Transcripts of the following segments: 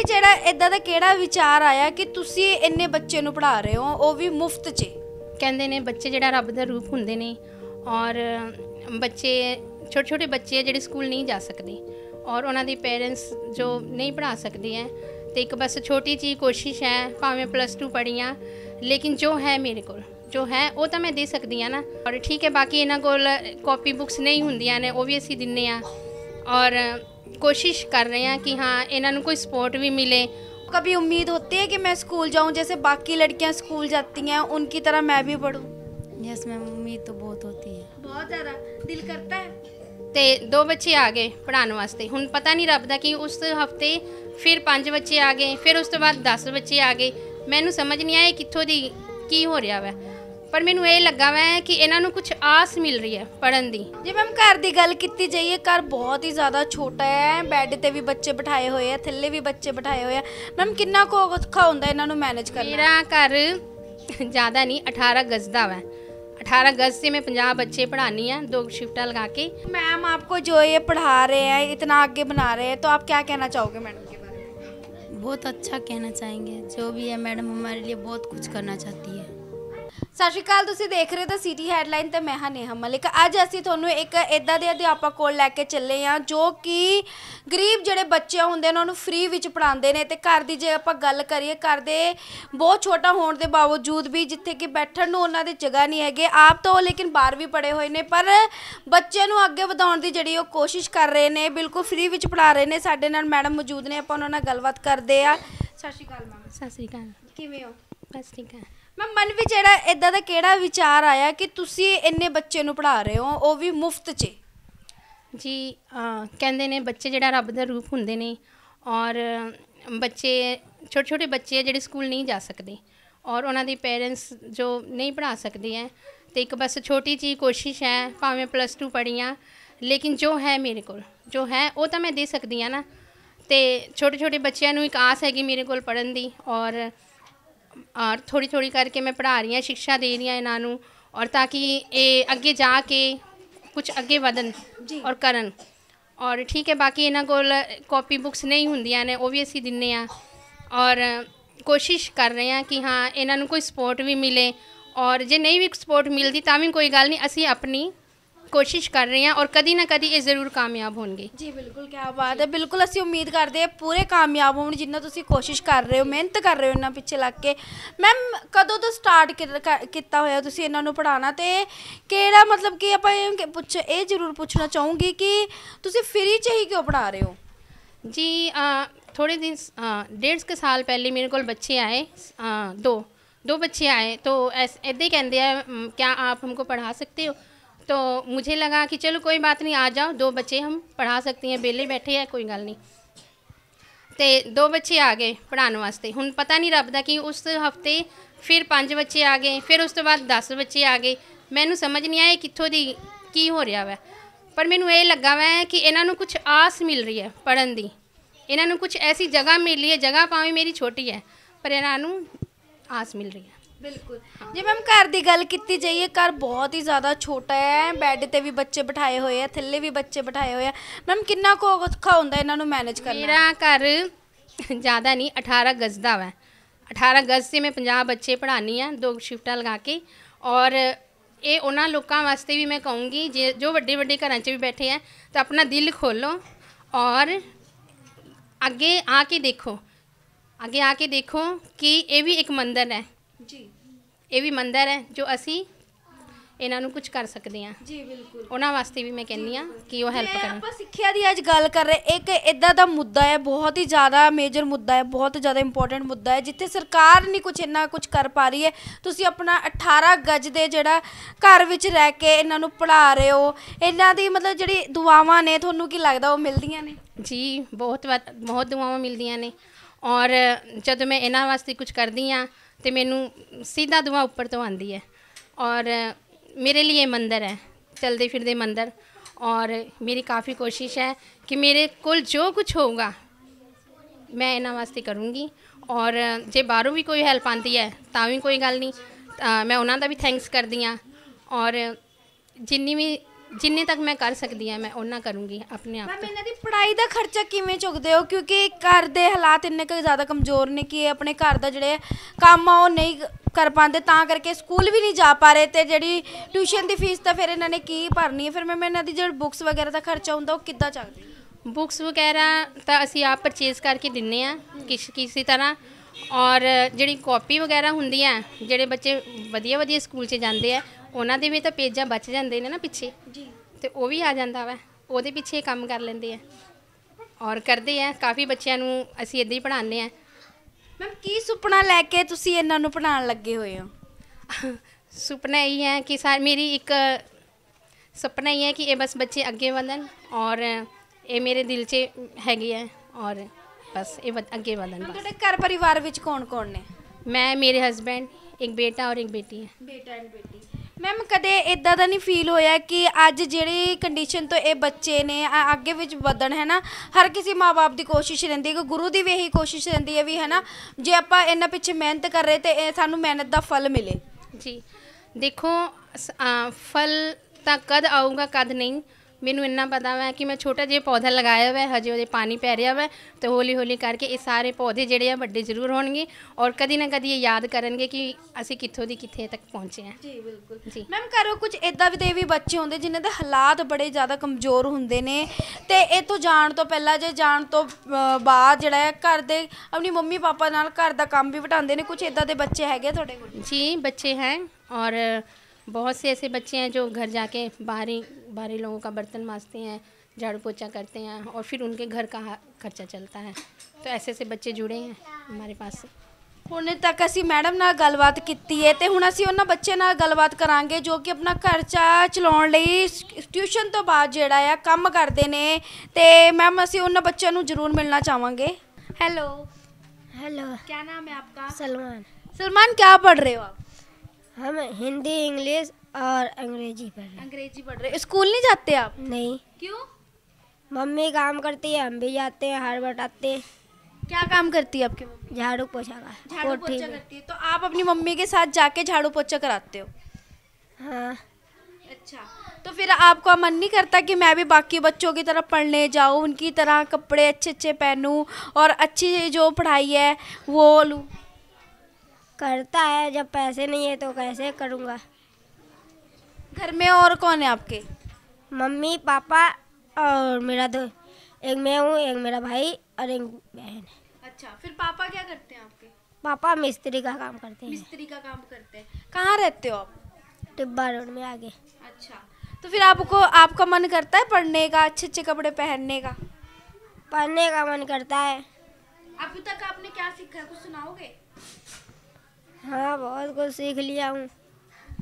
ਵੀ ਜਿਹੜਾ ਇਦਾਂ ਦਾ ਕਿਹੜਾ ਵਿਚਾਰ ਆਇਆ ਕਿ ਤੁਸੀਂ ਇੰਨੇ ਬੱਚੇ ਨੂੰ ਪੜ੍ਹਾ ਰਹੇ ਹੋ ਉਹ ਵੀ ਮੁਫਤ 'ਚ ਕਹਿੰਦੇ ਨੇ ਬੱਚੇ ਜਿਹੜਾ ਰੱਬ ਦਾ ਰੂਪ ਹੁੰਦੇ ਨੇ ਔਰ ਬੱਚੇ ਛੋਟੇ ਛੋਟੇ ਬੱਚੇ ਆ ਜਿਹੜੇ ਸਕੂਲ ਨਹੀਂ ਜਾ ਸਕਦੇ ਔਰ ਉਹਨਾਂ ਦੇ ਪੇਰੈਂਟਸ ਜੋ ਨਹੀਂ ਪੜਾ ਸਕਦੇ ਆ ਤੇ ਇੱਕ ਬਸ ਛੋਟੀ ਜੀ ਕੋਸ਼ਿਸ਼ ਹੈ ਭਾਵੇਂ ਪਲੱਸ 2 ਪੜੀਆਂ ਲੇਕਿਨ ਜੋ ਹੈ ਮੇਰੇ ਕੋਲ ਜੋ ਹੈ ਉਹ ਤਾਂ ਮੈਂ ਦੇ ਸਕਦੀ ਆ ਨਾ ਔਰ ਠੀਕ ਹੈ ਬਾਕੀ ਇਹਨਾਂ ਕੋਲ ਕਾਪੀ ਬੁక్స్ ਨਹੀਂ ਹੁੰਦੀਆਂ ਨੇ ਉਹ ਵੀ ਅਸੀਂ ਦਿੰਨੇ ਆ ਔਰ ਕੋਸ਼ਿਸ਼ ਕਰ ਰਹੇ ਹਾਂ ਕਿ ਹਾਂ ਇਹਨਾਂ ਨੂੰ ਕੋਈ ਸਪੋਰਟ ਵੀ ਮਿਲੇ ਕਭੀ ਉਮੀਦ ਹੁੰਦੀ ਹੈ ਕਿ ਮੈਂ ਸਕੂਲ ਜਾਉਂ ਜਿਵੇਂ ਬਾਕੀ ਲੜਕੀਆਂ ਸਕੂਲ ਜਾਂਦੀ ਹੈ ਉਨਕੀ ਤਰ੍ਹਾਂ ਮੈਂ ਵੀ ਪੜੂੰ ਯੈਸ ਮੈਂ ਉਮੀਦ ਤਾਂ ਬਹੁਤ ਹੁੰਦੀ ਹੈ ਬਹੁਤ ਜ਼ਿਆਦਾ ਦਿਲ ਕਰਤਾ ਹੈ ਤੇ ਦੋ ਬੱਚੇ ਆ ਗਏ ਪੜਾਉਣ ਵਾਸਤੇ ਹੁਣ ਪਤਾ ਨਹੀਂ ਰੱਬ ਦਾ ਕਿ ਉਸ ਹਫਤੇ ਫਿਰ ਪੰਜ ਬੱਚੇ ਆ ਗਏ ਫਿਰ ਉਸ ਤੋਂ ਬਾਅਦ 10 ਬੱਚੇ ਆ ਗਏ ਮੈਨੂੰ ਸਮਝ ਨਹੀਂ ਆਇਆ ਕਿੱਥੋਂ ਦੀ ਕੀ ਹੋ ਰਿਹਾ ਵਾ पर मैं ये लगा वा है कि इन्हों कुछ आस मिल रही है पढ़न की जी मैम घर की गल की जाइए घर बहुत ही ज़्यादा छोटा है बैड से भी बच्चे बिठाए हुए हैं थले भी बच्चे बिठाए हुए हैं मैम कि औखा होंगे इन्हों मैनेज कर मेरा घर ज़्यादा नहीं अठारह गज का वै अठारह अगस्त से मैं पंजाब बच्चे पढ़ानी है दो शिफ्टा लगा के मैम आपको जो ये पढ़ा रहे हैं इतना आगे बना रहे हैं तो आप क्या कहना चाहोगे मैडम के बारे में बहुत अच्छा कहना चाहेंगे जो भी है मैडम हमारे लिए बहुत कुछ करना चाहती है ਸਤਿ ਸ਼੍ਰੀ ਅਕਾਲ ਤੁਸੀਂ ਦੇਖ ਰਹੇ ਹੋ ਤਾਂ ਸਿਟੀ ਹੈਡਲਾਈਨ ਤੇ ਮੈਂ ਹਾਂ ਨੇਹਾ ਮਲਿਕ ਅੱਜ ਅਸੀਂ ਤੁਹਾਨੂੰ ਇੱਕ ਇਦਾਂ ਦੇ ਅਧਿਆਪਕ ਕੋਲ ਲੈ ਕੇ ਚੱਲੇ ਆ ਜੋ ਕਿ ਗਰੀਬ ਜਿਹੜੇ ਬੱਚੇ ਹੁੰਦੇ ਉਹਨਾਂ ਨੂੰ ਫ੍ਰੀ ਵਿੱਚ ਪੜਾਉਂਦੇ ਨੇ ਤੇ ਘਰ ਦੀ ਜੇ ਆਪਾਂ ਗੱਲ ਕਰੀਏ ਘਰ ਦੇ ਬਹੁਤ ਛੋਟਾ ਹੋਣ ਦੇ ਬਾਵਜੂਦ ਵੀ ਜਿੱਥੇ ਕਿ ਬੈਠਣ ਨੂੰ ਉਹਨਾਂ ਦੇ ਜਗ੍ਹਾ ਨਹੀਂ ਹੈਗੇ ਆਪ ਤਾਂ ਉਹ ਲੇਕਿਨ 12ਵੀਂ ਪੜੇ ਹੋਏ ਨੇ ਪਰ ਬੱਚੇ ਨੂੰ ਅੱਗੇ ਵਧਾਉਣ ਦੀ ਜਿਹੜੀ ਉਹ ਕੋਸ਼ਿਸ਼ ਕਰ ਰਹੇ ਨੇ ਬਿਲਕੁਲ ਫ੍ਰੀ ਵਿੱਚ ਪੜਾ ਰਹੇ ਨੇ ਸਾਡੇ ਨਾਲ ਮੈਡਮ ਮੌਜੂਦ ਨੇ ਆਪਾਂ ਉਹਨਾਂ ਨਾਲ ਗੱਲਬਾਤ ਕਰਦੇ ਆ ਸਤਿ ਸ਼੍ਰੀ ਅਕਾਲ ਮੈਮ ਸਤਿ ਸ਼੍ਰੀ ਅਕਾਲ ਕਿਵੇਂ ਹੋ ਬਸ ਠੀਕ ਹੈ ਮੈਂ ਮਨ ਵਿੱਚ ਜਿਹੜਾ ਇਦਾਂ ਦਾ ਕਿਹੜਾ ਵਿਚਾਰ ਆਇਆ ਕਿ ਤੁਸੀਂ ਇੰਨੇ ਬੱਚੇ ਨੂੰ ਪੜ੍ਹਾ ਰਹੇ ਹੋ ਉਹ ਵੀ ਮੁਫਤ 'ਚ ਜੀ ਕਹਿੰਦੇ ਨੇ ਬੱਚੇ ਜਿਹੜਾ ਰੱਬ ਦਾ ਰੂਪ ਹੁੰਦੇ ਨੇ ਔਰ ਬੱਚੇ ਛੋਟੇ ਛੋਟੇ ਬੱਚੇ ਆ ਜਿਹੜੇ ਸਕੂਲ ਨਹੀਂ ਜਾ ਸਕਦੇ ਔਰ ਉਹਨਾਂ ਦੇ ਪੇਰੈਂਟਸ ਜੋ ਨਹੀਂ ਪੜ੍ਹਾ ਸਕਦੇ ਐ ਤੇ ਇੱਕ ਬਸ ਛੋਟੀ ਜੀ ਕੋਸ਼ਿਸ਼ ਹੈ ਭਾਵੇਂ ਪਲੱਸ 2 ਪੜੀਆਂ ਲੇਕਿਨ ਜੋ ਹੈ ਮੇਰੇ ਕੋਲ ਜੋ ਹੈ ਉਹ ਤਾਂ ਮੈਂ ਦੇ ਸਕਦੀ ਆ ਨਾ ਤੇ ਛੋਟੇ ਛੋਟੇ ਬੱਚਿਆਂ ਨੂੰ ਇੱਕ ਆਸ ਹੈਗੀ ਮੇਰੇ ਕੋਲ ਪੜਨ ਦੀ ਔਰ ਔਰ ਥੋੜੀ ਥੋੜੀ ਕਰਕੇ ਮੈਂ ਪੜਾ ਰਹੀ ਹਾਂ ਸਿੱਖਿਆ ਦੇ ਰਹੀ ਹਾਂ ਇਹਨਾਂ ਨੂੰ ਔਰ ਤਾਂ ਕਿ ਇਹ ਅੱਗੇ ਜਾ ਕੇ ਕੁਝ ਅੱਗੇ ਵਧਣ ਔਰ ਕਰਨ ਔਰ ਠੀਕ ਹੈ ਬਾਕੀ ਇਹਨਾਂ ਕੋਲ ਕਾਪੀ ਬੁక్స్ ਨਹੀਂ ਹੁੰਦੀਆਂ ਨੇ ਉਹ ਵੀ ਅਸੀਂ ਦਿੰਨੇ ਆ ਔਰ ਕੋਸ਼ਿਸ਼ ਕਰ ਰਹੇ ਆ ਕਿ ਹਾਂ ਇਹਨਾਂ ਨੂੰ ਕੋਈ ਸਪੋਰਟ ਵੀ ਮਿਲੇ ਔਰ ਜੇ ਨਹੀਂ ਵੀ ਸਪੋਰਟ ਮਿਲਦੀ ਤਾਂ ਵੀ ਕੋਈ ਗੱਲ ਨਹੀਂ ਅਸੀਂ ਆਪਣੀ ਕੋਸ਼ਿਸ਼ ਕਰ ਰਹੇ ਹਾਂ ਔਰ ਕਦੀ ਨਾ ਕਦੀ ਇਹ ਜ਼ਰੂਰ ਕਾਮਯਾਬ ਹੋਣਗੇ ਜੀ ਬਿਲਕੁਲ ਕੀ ਬਾਤ ਹੈ ਬਿਲਕੁਲ ਅਸੀਂ ਉਮੀਦ ਕਰਦੇ ਹਾਂ ਪੂਰੇ ਕਾਮਯਾਬ ਹੋਣ ਜਿੰਨਾ ਤੁਸੀਂ ਕੋਸ਼ਿਸ਼ ਕਰ ਰਹੇ ਹੋ ਮਿਹਨਤ ਕਰ ਰਹੇ ਹੋ ਇਹਨਾਂ ਪਿੱਛੇ ਲੱਗ ਕੇ ਮੈਮ ਕਦੋਂ ਤੋਂ ਸਟਾਰਟ ਕੀਤਾ ਹੋਇਆ ਤੁਸੀਂ ਇਹਨਾਂ ਨੂੰ ਪੜਾਉਣਾ ਤੇ ਕਿਹੜਾ ਮਤਲਬ ਕਿ ਆਪਾਂ ਇਹ ਪੁੱਛ ਇਹ ਜ਼ਰੂਰ ਪੁੱਛਣਾ ਚਾਹੂੰਗੀ ਕਿ ਤੁਸੀਂ ਫ੍ਰੀ ਚ ਹੀ ਕਿਉਂ ਪੜਾ ਰਹੇ ਹੋ ਜੀ ਥੋੜੇ ਦਿਨ ਡੇਢ डेढ़ ਸਾਲ ਪਹਿਲੇ ਮੇਰੇ ਕੋਲ ਬੱਚੇ ਆਏ ਦੋ ਦੋ ਬੱਚੇ ਆਏ आए ਐਸ ਐਦੇ ਕਹਿੰਦੇ ਆ क्या ਆਪ ਹਮਕੋ ਪੜਾ ਸਕਤੇ ਹੋ तो मुझे लगा कि चलो कोई बात नहीं आ जाओ दो बच्चे हम ਪੜ੍ਹਾ ਸਕਤੇ ਹਾਂ ਬੇਲੇ ਬੈਠੇ ਆ ਕੋਈ ਗੱਲ ਨਹੀਂ ਤੇ ਦੋ ਬੱਚੇ ਆ ਗਏ ਪੜਾਉਣ ਵਾਸਤੇ ਹੁਣ ਪਤਾ ਨਹੀਂ ਰੱਬ ਦਾ ਕਿ ਉਸ ਹਫਤੇ ਫਿਰ ਪੰਜ ਬੱਚੇ ਆ ਗਏ ਫਿਰ ਉਸ ਤੋਂ ਬਾਅਦ 10 ਬੱਚੇ ਆ ਗਏ ਮੈਨੂੰ ਸਮਝ ਨਹੀਂ ਆਇਆ ਕਿੱਥੋਂ ਦੀ ਕੀ ਹੋ ਰਿਹਾ ਵੈ ਪਰ ਮੈਨੂੰ ਇਹ ਲੱਗਾ ਵੈ ਕਿ ਇਹਨਾਂ ਨੂੰ ਕੁਝ ਆਸ ਮਿਲ ਰਹੀ ਹੈ ਪੜਨ ਦੀ ਇਹਨਾਂ ਨੂੰ ਕੁਝ ਐਸੀ ਜਗ੍ਹਾ ਮਿਲੀ ਹੈ ਜਗ੍ਹਾ ਭਾਵੇਂ ਮੇਰੀ ਛੋਟੀ ਹੈ ਪਰ ਇਹਨਾਂ ਨੂੰ ਆਸ ਮਿਲ ਰਹੀ ਹੈ ਬਿਲਕੁਲ ਜੇ ਮੈਮ ਘਰ ਦੀ ਗੱਲ ਕੀਤੀ ਜਾਈਏ ਘਰ ਬਹੁਤ ਹੀ ਜ਼ਿਆਦਾ ਛੋਟਾ ਹੈ ਬੈੱਡ ਤੇ ਵੀ ਬੱਚੇ ਬਿਠਾਏ ਹੋਏ ਆ ਥੱਲੇ ਵੀ ਬੱਚੇ ਬਿਠਾਏ ਹੋਏ ਆ ਮੈਮ ਕਿੰਨਾ ਕੁ ਔਖਾ ਹੁੰਦਾ ਇਹਨਾਂ ਨੂੰ ਮੈਨੇਜ ਕਰਨਾ ਮੇਰਾ ਘਰ ਜ਼ਿਆਦਾ ਨਹੀਂ 18 ਗਜ਼ ਦਾ ਹੈ 18 ਗਜ਼ ਤੇ ਮੈਂ 50 ਬੱਚੇ ਪੜ੍ਹਾਨੀ ਆ ਦੋ ਸ਼ਿਫਟਾਂ ਲਗਾ ਕੇ ਔਰ ਇਹ ਉਹਨਾਂ ਲੋਕਾਂ ਵਾਸਤੇ ਵੀ ਮੈਂ ਕਹੂੰਗੀ ਜੋ ਵੱਡੇ ਵੱਡੇ ਘਰਾਂ 'ਚ ਵੀ ਬੈਠੇ ਆ ਤਾਂ ਆਪਣਾ ਦਿਲ ਖੋਲੋ ਔਰ ਅੱਗੇ ਆ ਕੇ ਦੇਖੋ ਅੱਗੇ ਆ ਕੇ ਦੇਖੋ ਕਿ ਇਹ ਵੀ ਇੱਕ ਮੰਦਰ ਹੈ ਜੀ ਇਹ ਵੀ ਮੰਦਰ ਹੈ ਜੋ ਅਸੀਂ ਇਹਨਾਂ ਨੂੰ ਕੁਝ ਕਰ ਸਕਦੇ ਆ ਜੀ ਬਿਲਕੁਲ ਉਹਨਾਂ ਵਾਸਤੇ ਵੀ ਮੈਂ ਕਹਿੰਦੀ ਆ ਕਿ ਉਹ ਹੈਲਪ ਕਰਨ ਆਪਾਂ ਸਿੱਖਿਆ ਦੀ ਅੱਜ ਗੱਲ ਕਰ ਰਹੇ ਇੱਕ ਇਦਾਂ ਦਾ ਮੁੱਦਾ ਹੈ ਬਹੁਤ ਹੀ ਜ਼ਿਆਦਾ ਮੇਜਰ ਮੁੱਦਾ ਹੈ ਬਹੁਤ ਜ਼ਿਆਦਾ ਇੰਪੋਰਟੈਂਟ ਮੁੱਦਾ ਹੈ ਜਿੱਥੇ ਸਰਕਾਰ ਨਹੀਂ ਕੁਝ ਇੰਨਾ ਕੁਝ ਕਰ ਪਾ ਰਹੀ ਹੈ ਤੁਸੀਂ ਆਪਣਾ 18 ਗੱਜ ਦੇ ਜਿਹੜਾ ਘਰ ਵਿੱਚ ਰਹਿ ਕੇ ਇਹਨਾਂ ਨੂੰ ਪੜ੍ਹਾ ਰਹੇ ਹੋ ਇਹਨਾਂ ਦੀ ਮਤਲਬ ਜਿਹੜੀ ਦੁਆਵਾਂ ਨੇ ਤੁਹਾਨੂੰ ਕੀ ਲੱਗਦਾ ਉਹ ਮਿਲਦੀਆਂ ਨੇ ਜੀ ਬਹੁਤ ਬਹੁਤ ਦੁਆਵਾਂ ਮਿਲਦੀਆਂ ਨੇ ਔਰ ਜਦੋਂ ਮੈਂ ਇਹਨਾਂ ਵਾਸਤੇ ਕੁਝ ਕਰਦੀ ਆ ਤੇ ਮੈਨੂੰ ਸਿੱਧਾ ਦੁਆ ਉੱਪਰ ਤੋਂ ਆਂਦੀ ਹੈ ਔਰ ਮੇਰੇ ਲਈ ਇਹ ਮੰਦਰ ਹੈ ਚਲਦੇ ਫਿਰਦੇ ਮੰਦਰ ਔਰ ਮੇਰੀ ਕਾਫੀ ਕੋਸ਼ਿਸ਼ ਹੈ ਕਿ ਮੇਰੇ ਕੋਲ ਜੋ ਕੁਝ ਹੋਊਗਾ ਮੈਂ ਇਹਨਾਂ ਵਾਸਤੇ ਕਰੂੰਗੀ ਔਰ ਜੇ ਬਾਹਰੋਂ ਵੀ ਕੋਈ ਹੈਲਪ ਆਂਦੀ ਹੈ ਤਾਂ ਵੀ ਕੋਈ ਗੱਲ ਨਹੀਂ ਮੈਂ ਉਹਨਾਂ ਦਾ ਵੀ ਥੈਂਕਸ ਕਰਦੀ ਆ ਔਰ ਜਿੰਨੀ ਵੀ ਜਿੰਨੇ ਤੱਕ ਮੈਂ ਕਰ ਸਕਦੀ ਆ ਮੈਂ ਉਹਨਾਂ ਕਰੂੰਗੀ ਆਪਣੇ ਆਪ ਮੈਂ ਇਹਨਾਂ ਦੀ ਪੜ੍ਹਾਈ ਦਾ ਖਰਚਾ ਕਿਵੇਂ ਚੁੱਕਦੇ ਹੋ ਕਿਉਂਕਿ ਘਰ ਦੇ ਹਾਲਾਤ ਇੰਨੇ ਕੁ ਜ਼ਿਆਦਾ ਕਮਜ਼ੋਰ ਨੇ ਕਿ ਇਹ ਆਪਣੇ ਘਰ ਦਾ ਜਿਹੜੇ ਕੰਮ ਆ ਉਹ ਨਹੀਂ ਕਰ ਪਾਉਂਦੇ ਤਾਂ ਕਰਕੇ ਸਕੂਲ ਵੀ ਨਹੀਂ ਜਾ ਪਾ ਰਹੇ ਤੇ ਜਿਹੜੀ ਟਿਊਸ਼ਨ ਦੀ ਫੀਸ ਤਾਂ ਫਿਰ ਇਹਨਾਂ ਨੇ ਕੀ ਭਰਨੀ ਹੈ ਫਿਰ ਮੈਂ ਇਹਨਾਂ ਦੀ ਜਿਹੜੀ ਬੁੱਕਸ ਵਗੈਰਾ ਦਾ ਖਰਚਾ ਹੁੰਦਾ ਉਹ ਕਿੱਦਾਂ ਚੱਲਦੀ ਬੁੱਕਸ ਵਗੈਰਾ ਤਾਂ ਅਸੀਂ ਆਪ ਪਰਚੇਸ ਕਰਕੇ ਦਿੰਨੇ ਆ ਕਿਸ ਕਿਸੇ ਤਰ੍ਹਾਂ ਔਰ ਜਿਹੜੀ ਕਾਪੀ ਵਗੈਰਾ ਹੁੰਦੀ ਆ ਜਿਹੜੇ ਬੱਚੇ ਵਧੀਆ ਵਧੀਆ ਸਕੂਲ 'ਚ ਜਾਂਦੇ ਆ ਉਹਨਾਂ ਦੇ ਵੀ ਤਾਂ ਪੇਜਾਂ ਬਚ ਜਾਂਦੇ ਨੇ ਨਾ ਪਿੱਛੇ ਜੀ ਤੇ ਉਹ ਵੀ ਆ ਜਾਂਦਾ ਵਾ ਉਹਦੇ ਪਿੱਛੇ ਕੰਮ ਕਰ ਲੈਂਦੇ ਆ ਔਰ ਕਰਦੇ ਆ ਕਾਫੀ ਬੱਚਿਆਂ ਨੂੰ ਅਸੀਂ ਇਦਾਂ ਹੀ ਪੜਾਉਂਦੇ ਆ ਮੈਮ ਕੀ ਸੁਪਨਾ ਲੈ ਕੇ ਤੁਸੀਂ ਇਹਨਾਂ ਨੂੰ ਪੜਾਉਣ ਲੱਗੇ ਹੋਏ ਹੋ ਸੁਪਨਾ ਇਹ ਹੈ ਕਿ ਸਾ ਮੇਰੀ ਇੱਕ ਸੁਪਨਾ ਇਹ ਹੈ ਕਿ ਇਹ ਬਸ ਬੱਚੇ ਅੱਗੇ ਵਧਣ ਔਰ ਇਹ ਮੇਰੇ ਦਿਲ 'ਚ ਹੈਗੇ ਆ ਔਰ ਬਸ ਇਹ ਅੱਗੇ ਵਧਣ ਬਸ ਤੁਹਾਡੇ ਘਰ ਪਰਿਵਾਰ ਵਿੱਚ ਕੌਣ-ਕੌਣ ਨੇ ਮੈਂ ਮੇਰੇ ਹਸਬੰਡ ਇੱਕ ਬੇਟਾ ਔਰ ਇੱਕ ਬੇਟੀ ਹੈ ਬੇਟਾ ਐਂਡ ਬੇਟੀ ਮੈਮ ਕਦੇ ਇਦਾਂ ਦਾ ਨਹੀਂ ਫੀਲ ਹੋਇਆ ਕਿ ਅੱਜ ਜਿਹੜੀ ਕੰਡੀਸ਼ਨ ਤੋਂ ਇਹ ਬੱਚੇ ਨੇ ਅੱਗੇ ਵਿੱਚ ਵਧਣ ਹੈ ਨਾ ਹਰ ਕਿਸੇ ਮਾਪੇ ਦੀ ਕੋਸ਼ਿਸ਼ ਰਹਿੰਦੀ ਹੈ ਕਿ ਗੁਰੂ ਦੀ ਵੀ ਇਹੀ ਕੋਸ਼ਿਸ਼ ਰਹਿੰਦੀ ਹੈ ਵੀ ਹੈ ਨਾ ਜੇ ਆਪਾਂ ਇਹਨਾਂ ਪਿੱਛੇ ਮਿਹਨਤ ਕਰ ਰਹੇ ਤੇ ਸਾਨੂੰ ਮਿਹਨਤ ਦਾ ਫਲ ਮਿਲੇ ਜੀ ਦੇਖੋ ਫਲ ਤਾਂ ਕਦ ਆਊਗਾ ਕਦ ਨਹੀਂ ਮੈਨੂੰ ਇੰਨਾ ਪਤਾ ਹੈ ਕਿ ਮੈਂ ਛੋਟਾ ਜਿਹਾ ਪੌਦਾ ਲਗਾਇਆ ਹੋਇਆ ਹਜੇ ਉਹਦੇ ਪਾਣੀ ਪੈ ਰਿਹਾ ਹੈ ਤੇ ਹੌਲੀ ਹੌਲੀ ਕਰਕੇ ਇਹ ਸਾਰੇ ਪੌਦੇ ਜਿਹੜੇ ਆ ਵੱਡੇ ਜ਼ਰੂਰ ਹੋਣਗੇ ਔਰ ਕਦੀ ਨਾ ਕਦੀ ਇਹ ਯਾਦ ਕਰਨਗੇ ਕਿ ਅਸੀਂ ਕਿੱਥੋਂ ਦੀ ਕਿੱਥੇ ਤੱਕ ਪਹੁੰਚੇ ਆ ਜੀ ਬਿਲਕੁਲ ਜੀ ਮੈਮ ਕਰੋ ਕੁਝ ਇਦਾਂ ਵੀ ਤੇ ਵੀ ਬੱਚੇ ਹੁੰਦੇ ਜਿਨ੍ਹਾਂ ਦੇ ਹਾਲਾਤ ਬੜੇ ਜ਼ਿਆਦਾ ਕਮਜ਼ੋਰ ਹੁੰਦੇ ਨੇ ਤੇ ਇਹ ਤੋਂ ਜਾਣ ਤੋਂ ਪਹਿਲਾਂ ਜੇ ਜਾਣ ਤੋਂ ਬਾਅਦ ਜਿਹੜਾ ਹੈ ਘਰ ਦੇ ਆਪਣੀ ਮੰਮੀ ਪਾਪਾ ਨਾਲ ਘਰ ਦਾ ਕੰਮ ਵੀ ਵਟਾਉਂਦੇ ਨੇ ਕੁਝ ਇਦਾਂ ਦੇ ਬੱਚੇ ਹੈਗੇ ਤੁਹਾਡੇ ਕੋਲ ਜੀ ਬੱਚੇ ਹੈ ਔਰ बहुत से ऐसे बच्चे हैं जो घर जाके बाहरी बाहरी लोगों का बर्तन मांजते हैं झाड़ू पोछा करते हैं और फिर उनके घर का खर्चा चलता है तो ऐसे ऐसे बच्चे जुड़े हैं हमारे पास से हमने तक असी मैडम ना गलबात की है तो हूँ असी उन्होंने बच्चे ना गलबात करा जो कि अपना खर्चा चलाने ट्यूशन तो बाद जोड़ा आम करते हैं तो मैम असी उन्होंने बच्चों जरूर मिलना चाहवागे हैलो हेलो क्या नाम है आपका सलमान सलमान क्या पढ़ रहे हो आप हम हिंदी इंग्लिश और अंग्रेजी पढ़ रहे अंग्रेजी पढ़ रहे स्कूल नहीं जाते आप नहीं क्यों मम्मी काम करती है हम भी जाते हैं हर बटाते हैं क्या काम करती है आपकी मम्मी झाड़ू पोछा का झाड़ू पोछा करती है तो आप अपनी मम्मी के साथ जाके झाड़ू पोछा कराते हो हाँ अच्छा तो फिर आपका मन नहीं करता कि मैं भी बाकी बच्चों की तरह पढ़ने जाऊँ उनकी तरह कपड़े अच्छे अच्छे पहनूँ और अच्छी जो पढ़ाई है वो लूँ करता है जब पैसे नहीं है तो कैसे करूँगा घर में और कौन है आपके मम्मी पापा और मेरा दो एक मैं हूँ एक मेरा भाई और एक बहन है अच्छा फिर पापा क्या करते हैं आपके पापा मिस्त्री का काम करते हैं मिस्त्री का काम करते हैं कहाँ रहते हो आप टिब्बा रोड में आगे अच्छा तो फिर आपको आपका मन करता है पढ़ने का अच्छे अच्छे कपड़े पहनने का पढ़ने का मन करता है अभी तक आपने क्या सीखा है कुछ सुनाओगे हाँ बहुत कुछ सीख लिया हूँ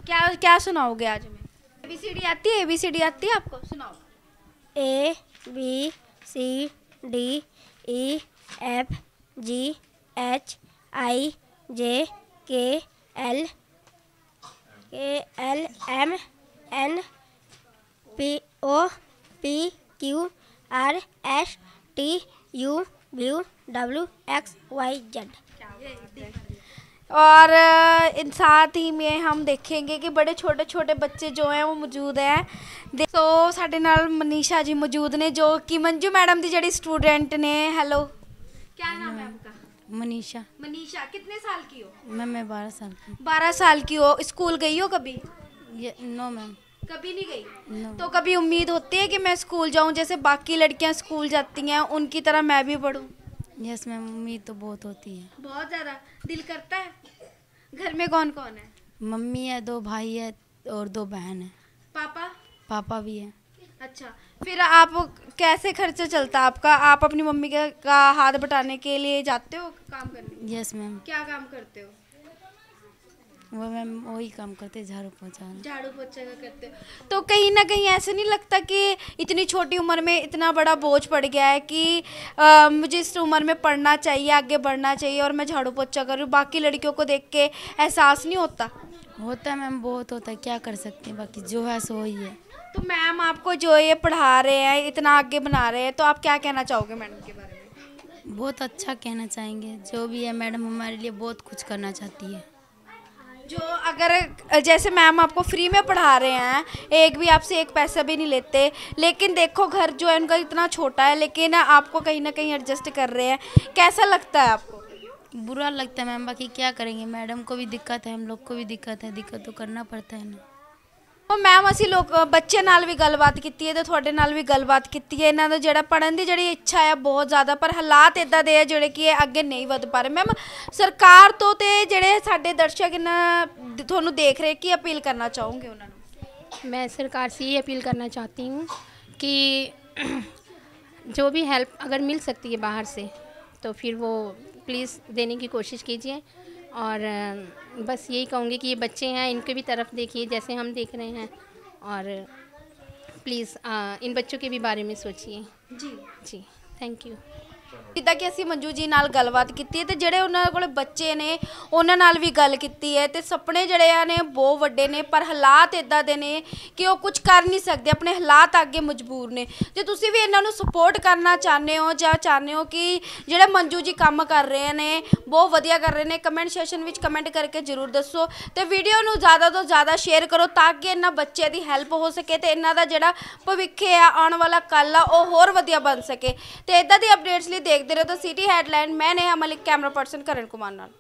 क्या क्या सुनाओगे आज हमें ए बी सी डी आती है ए बी सी डी आती है आपको सुनाओ A B C D E F G H I J K L K L M N P O P Q R S T U V W X Y Z और इन साथ ही में हम देखेंगे कि बड़े छोटे छोटे बच्चे जो हैं वो मौजूद हैं सो साढ़े नाल मनीषा जी मौजूद ने जो कि मंजू मैडम की जड़ी स्टूडेंट ने हेलो क्या नाम है आपका मनीषा मनीषा कितने साल की हो मैम मैं बारह साल की बारह साल की हो स्कूल गई हो कभी ये, नो मैम कभी नहीं गई no. तो कभी उम्मीद होती है कि मैं स्कूल जाऊं जैसे बाकी लड़कियां स्कूल जाती हैं उनकी तरह मैं भी पढ़ूं यस मैम उम्मीद तो बहुत होती है बहुत ज़्यादा दिल करता है घर में कौन कौन है मम्मी है दो भाई है और दो बहन है पापा पापा भी है अच्छा फिर आप कैसे खर्चा चलता आपका आप अपनी मम्मी का, का हाथ बटाने के लिए जाते हो काम करने यस मैम क्या काम करते हो वो मैम वही काम करते झाड़ू पोछा झाड़ू पोछा का करते तो कहीं ना कहीं ऐसे नहीं लगता कि इतनी छोटी उम्र में इतना बड़ा बोझ पड़ गया है कि आ, मुझे इस उम्र में पढ़ना चाहिए आगे बढ़ना चाहिए और मैं झाड़ू पोछा कर रही बाकी लड़कियों को देख के एहसास नहीं होता होता है मैम बहुत होता है क्या कर सकते हैं बाकी जो है सो ही है तो मैम आपको जो ये पढ़ा रहे हैं इतना आगे बना रहे हैं तो आप क्या कहना चाहोगे मैडम के बारे में बहुत अच्छा कहना चाहेंगे जो भी है मैडम हमारे लिए बहुत कुछ करना चाहती है जो अगर जैसे मैम आपको फ्री में पढ़ा रहे हैं एक भी आपसे एक पैसा भी नहीं लेते लेकिन देखो घर जो है उनका इतना छोटा है लेकिन आपको कहीं ना कहीं एडजस्ट कर रहे हैं कैसा लगता है आपको बुरा लगता है मैम बाकी क्या करेंगे मैडम को भी दिक्कत है हम लोग को भी दिक्कत है दिक्कत तो करना पड़ता है ना ਉਹ ਮੈਮ ਅਸੀਂ ਲੋਕ ਬੱਚੇ ਨਾਲ ਵੀ ਗੱਲਬਾਤ ਕੀਤੀ ਹੈ ਤੇ ਤੁਹਾਡੇ ਨਾਲ ਵੀ ਗੱਲਬਾਤ ਕੀਤੀ ਹੈ ਇਹਨਾਂ ਦਾ ਜਿਹੜਾ ਪੜਨ ਦੀ ਜਿਹੜੀ ਇੱਛਾ ਹੈ ਬਹੁਤ ਜ਼ਿਆਦਾ ਪਰ ਹਾਲਾਤ ਇਦਾਂ ਦੇ ਆ ਜਿਹੜੇ ਕਿ ਇਹ ਅੱਗੇ ਨਹੀਂ ਵਧ ਪਾ ਰਹੇ ਮੈਮ ਸਰਕਾਰ ਤੋਂ ਤੇ ਜਿਹੜੇ ਸਾਡੇ ਦਰਸ਼ਕ ਇਹਨਾਂ ਤੁਹਾਨੂੰ ਦੇਖ ਰਹੇ ਕੀ ਅਪੀਲ ਕਰਨਾ ਚਾਹੋਗੇ ਉਹਨਾਂ ਨੂੰ ਮੈਂ ਸਰਕਾਰ ਸੀ ਅਪੀਲ ਕਰਨਾ ਚਾਹਤੀ ਹੂੰ कि जो भी हेल्प अगर मिल सकती है बाहर से तो फिर वो प्लीज़ देने की कोशिश कीजिए और बस यही कहूँगी कि ये बच्चे हैं इनके भी तरफ देखिए जैसे हम देख रहे हैं और प्लीज़ इन बच्चों के भी बारे में सोचिए जी जी थैंक यू ਜਿੱਦਾਂ ਕਿ ਅਸੀਂ ਮੰਜੂ ਜੀ ਨਾਲ ਗੱਲਬਾਤ ਕੀਤੀ ਹੈ ਤੇ ਜਿਹੜੇ ਉਹਨਾਂ ਕੋਲ ਬੱਚੇ ਨੇ ਉਹਨਾਂ ਨਾਲ ਵੀ ਗੱਲ ਕੀਤੀ ਹੈ ਤੇ ਸੁਪਨੇ ਜਿਹੜੇ ਆ ਨੇ ਬਹੁਤ ਵੱਡੇ ਨੇ ਪਰ ਹਾਲਾਤ ਇਦਾਂ ਦੇ ਨੇ ਕਿ ਉਹ ਕੁਝ ਕਰ ਨਹੀਂ ਸਕਦੇ ਆਪਣੇ ਹਾਲਾਤ ਅੱਗੇ ਮਜਬੂਰ ਨੇ ਜੇ ਤੁਸੀਂ ਵੀ ਇਹਨਾਂ ਨੂੰ ਸਪੋਰਟ ਕਰਨਾ ਚਾਹੁੰਦੇ ਹੋ ਜਾਂ ਚਾਹੁੰਦੇ ਹੋ ਕਿ ਜਿਹੜੇ ਮੰਜੂ ਜੀ ਕੰਮ ਕਰ ਰਹੇ ਨੇ ਬਹੁਤ ਵਧੀਆ ਕਰ ਰਹੇ ਨੇ ਕਮੈਂਟ ਸੈਸ਼ਨ ਵਿੱਚ ਕਮੈਂਟ ਕਰਕੇ ਜ਼ਰੂਰ ਦੱਸੋ ਤੇ ਵੀਡੀਓ ਨੂੰ ਜ਼ਿਆਦਾ ਤੋਂ ਜ਼ਿਆਦਾ ਸ਼ੇਅਰ ਕਰੋ ਤਾਂ ਕਿ ਇਹਨਾਂ ਬੱਚਿਆਂ ਦੀ ਹੈਲਪ ਹੋ ਸਕੇ ਤੇ ਇਹਨਾਂ ਦਾ ਜਿਹੜਾ ਭਵਿੱਖ ਹੈ ਆਉਣ ਵਾਲਾ ਕੱਲ ਆ ਉਹ ਹੋਰ ਵਧੀਆ ਬਣ ਸਕੇ ਤੇ ਇਦਾਂ ਦੀ ਅਪਡੇਟਸ ਲਈ ਤੁਸੀਂ ਦੇਖਦੇ ਰਹੋ ਤਾਂ ਸਿਟੀ ਹੈਡਲਾਈਨ ਮੈਂ ਨੇਹਾ ਮਲਿਕ ਕੈਮਰਾ ਪਰਸਨ ਕਰਨ ਕੁਮਾਰ ਨਾਲ